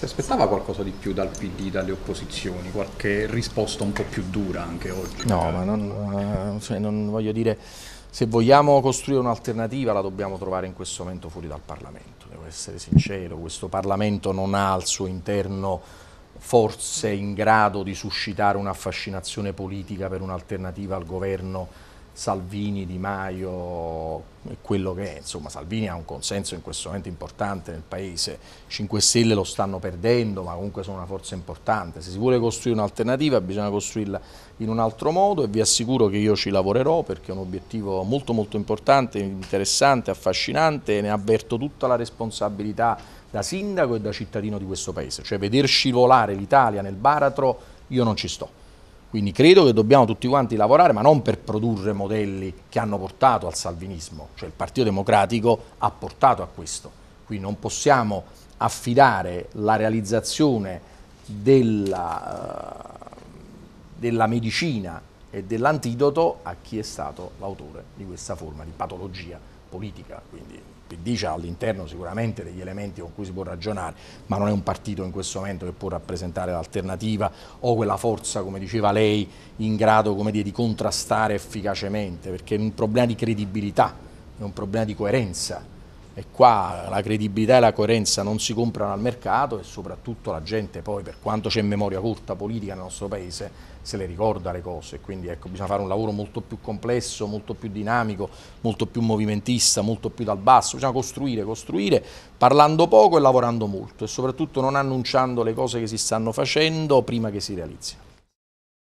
Si aspettava qualcosa di più dal PD, dalle opposizioni, qualche risposta un po' più dura anche oggi? No, ma non, eh, cioè, non voglio dire, se vogliamo costruire un'alternativa la dobbiamo trovare in questo momento fuori dal Parlamento, devo essere sincero, questo Parlamento non ha al suo interno forze in grado di suscitare un'affascinazione politica per un'alternativa al governo Salvini, Di Maio, quello che è, insomma Salvini ha un consenso in questo momento importante nel Paese, 5 Stelle lo stanno perdendo ma comunque sono una forza importante, se si vuole costruire un'alternativa bisogna costruirla in un altro modo e vi assicuro che io ci lavorerò perché è un obiettivo molto molto importante, interessante, affascinante e ne avverto tutta la responsabilità da sindaco e da cittadino di questo Paese, cioè veder scivolare l'Italia nel baratro io non ci sto. Quindi credo che dobbiamo tutti quanti lavorare, ma non per produrre modelli che hanno portato al salvinismo, cioè il Partito Democratico ha portato a questo. Quindi non possiamo affidare la realizzazione della, eh, della medicina e dell'antidoto a chi è stato l'autore di questa forma di patologia politica, quindi il PD ha all'interno sicuramente degli elementi con cui si può ragionare, ma non è un partito in questo momento che può rappresentare l'alternativa o quella forza, come diceva lei, in grado dire, di contrastare efficacemente, perché è un problema di credibilità, è un problema di coerenza e qua la credibilità e la coerenza non si comprano al mercato e soprattutto la gente poi per quanto c'è memoria corta politica nel nostro paese se le ricorda le cose quindi ecco, bisogna fare un lavoro molto più complesso, molto più dinamico, molto più movimentista, molto più dal basso, bisogna costruire, costruire parlando poco e lavorando molto e soprattutto non annunciando le cose che si stanno facendo prima che si realizzino.